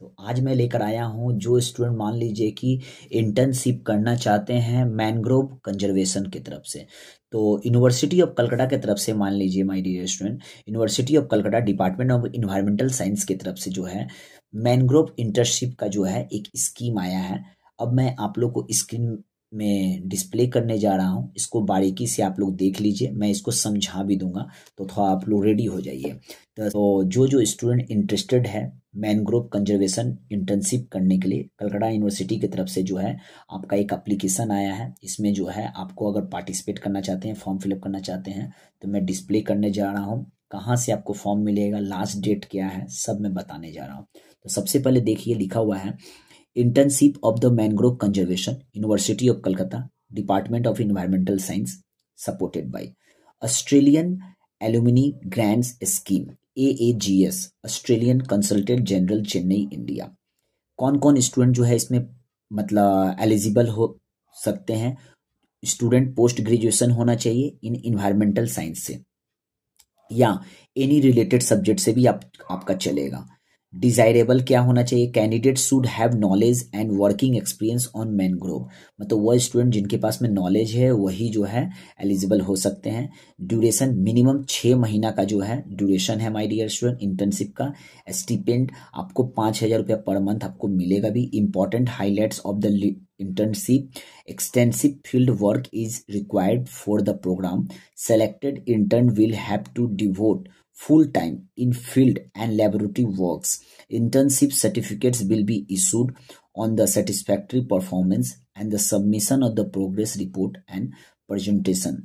तो आज मैं लेकर आया हूँ जो स्टूडेंट मान लीजिए कि इंटर्नशिप करना चाहते हैं मैनग्रोव कंजर्वेशन की तरफ से तो यूनिवर्सिटी ऑफ कलकत्ता की तरफ से मान लीजिए my dear student university of Calcutta department of environmental science की तरफ से जो है मैनग्रोव इंटर्नशिप का जो है एक स्कीम आया है अब मैं आप लोग को स्क्रीन मैं डिस्प्ले करने जा रहा हूँ इसको बारीकी से आप लोग देख लीजिए मैं इसको समझा भी दूंगा तो थोड़ा आप लोग रेडी हो जाइए तो, तो जो जो स्टूडेंट इंटरेस्टेड है मैनग्रोव कंजर्वेशन इंटर्नशिप करने के लिए कलकत्ता यूनिवर्सिटी की तरफ से जो है आपका एक एप्लीकेशन आया है इसमें जो है आपको अगर पार्टिसिपेट करना चाहते हैं फॉर्म फिलअप करना चाहते हैं तो मैं डिस्प्ले करने जा रहा हूँ कहाँ से आपको फॉर्म मिलेगा लास्ट डेट क्या है सब मैं बताने जा रहा हूँ तो सबसे पहले देखिए लिखा हुआ है internship of the mangrove conservation university of Calcutta department of environmental science supported by Australian alumni grant scheme A A G S Australian consultant general Chennai India कौन कौन स्टूडेंट जो है इसमें मतलब एलिजिबल हो सकते हैं स्टूडेंट पोस्ट ग्रेजुएशन होना चाहिए इन इन्वायरमेंटल साइंस से या एनी रिलेटेड सब्जेक्ट से भी आप आपका चलेगा डिजायरेबल क्या होना चाहिए candidate should have knowledge and working experience on mangrove मतलब वह स्टूडेंट जिनके पास में नॉलेज है वही जो है एलिजिबल हो सकते हैं ड्यूरेशन मिनिमम छः महीना का जो है ड्यूरेशन है माई डियर स्टूडेंट इंटर्नशिप का स्टीपेंड आपको पाँच हज़ार रुपया पर मंथ आपको मिलेगा भी important highlights of the internship extensive field work is required for the program selected intern will have to devote full-time in field and laboratory works. Internship certificates will be issued on the satisfactory performance and the submission of the progress report and presentation.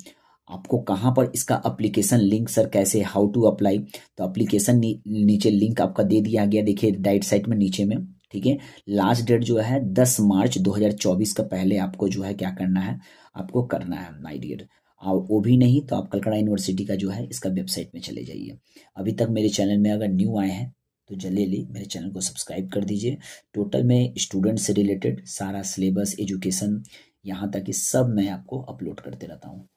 आपको कहाँ पर इसका application link sir कैसे how to apply तो application नी, नीचे link आपका दे दिया गया देखिए डाइट साइट में नीचे में ठीक है लास्ट डेट जो है 10 मार्च 2024 का पहले आपको जो है क्या करना है आपको करना है माई डियर और वो भी नहीं तो आप कलकत्ता यूनिवर्सिटी का जो है इसका वेबसाइट में चले जाइए अभी तक मेरे चैनल में अगर न्यू आए हैं तो जल्दी मेरे चैनल को सब्सक्राइब कर दीजिए टोटल में स्टूडेंट से रिलेटेड सारा सिलेबस एजुकेशन यहाँ तक कि सब मैं आपको अपलोड करते रहता हूँ